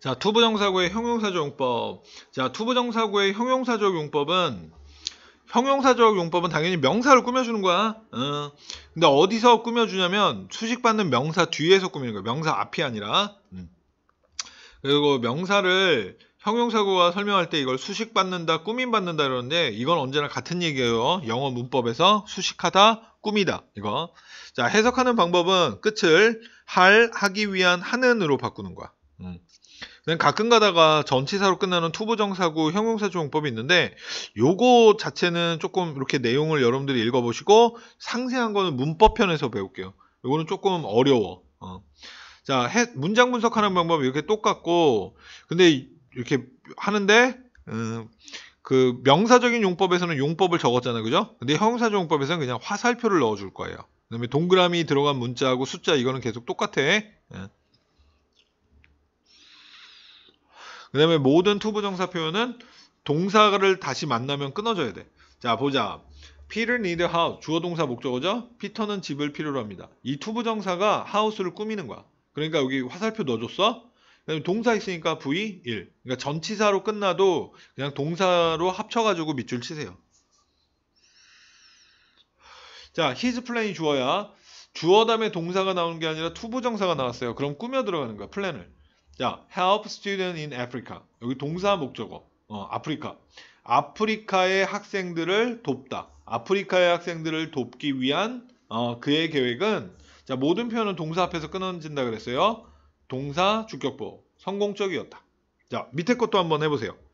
자, 투부정사구의 형용사적 용법. 자, 투부정사구의 형용사적 용법은 형용사적 용법은 당연히 명사를 꾸며주는 거야. 어. 근데 어디서 꾸며주냐면 수식받는 명사 뒤에서 꾸미는 거야. 명사 앞이 아니라. 음. 그리고 명사를 형용사구가 설명할 때 이걸 수식받는다, 꾸민받는다 이러는데 이건 언제나 같은 얘기예요. 영어 문법에서 수식하다, 꾸미다 이거. 자 해석하는 방법은 끝을 할, 하기 위한 하는으로 바꾸는 거야. 음. 네, 가끔 가다가 전치사로 끝나는 투부정사구 형용사조용법이 있는데 요거 자체는 조금 이렇게 내용을 여러분들이 읽어보시고 상세한 거는 문법편에서 배울게요. 요거는 조금 어려워. 어. 자, 해, 문장 분석하는 방법 이렇게 똑같고 근데 이렇게 하는데 음, 그 명사적인 용법에서는 용법을 적었잖아요. 그죠? 근데 형용사조 용법에서는 그냥 화살표를 넣어 줄 거예요. 그다음에 동그라미 들어간 문자하고 숫자 이거는 계속 똑같아. 예. 그 다음에 모든 투부정사 표현은 동사를 다시 만나면 끊어져야 돼. 자 보자. Peter need a house. 주어 동사 목적어죠. 피터는 집을 필요로 합니다. 이 투부정사가 하우스를 꾸미는 거야. 그러니까 여기 화살표 넣어줬어. 그다음에 동사 있으니까 V 1. 그러니까 전치사로 끝나도 그냥 동사로 합쳐가지고 밑줄 치세요. 자, his plan이 주어야 주어 다음에 동사가 나오는 게 아니라 투부정사가 나왔어요. 그럼 꾸며 들어가는 거야, 플랜을. 자, help student in Africa. 여기 동사 목적어. 어, 아프리카. 아프리카의 학생들을 돕다. 아프리카의 학생들을 돕기 위한 어, 그의 계획은 자, 모든 표현은 동사 앞에서 끊어진다 그랬어요. 동사 주격보 성공적이었다. 자, 밑에 것도 한번 해보세요.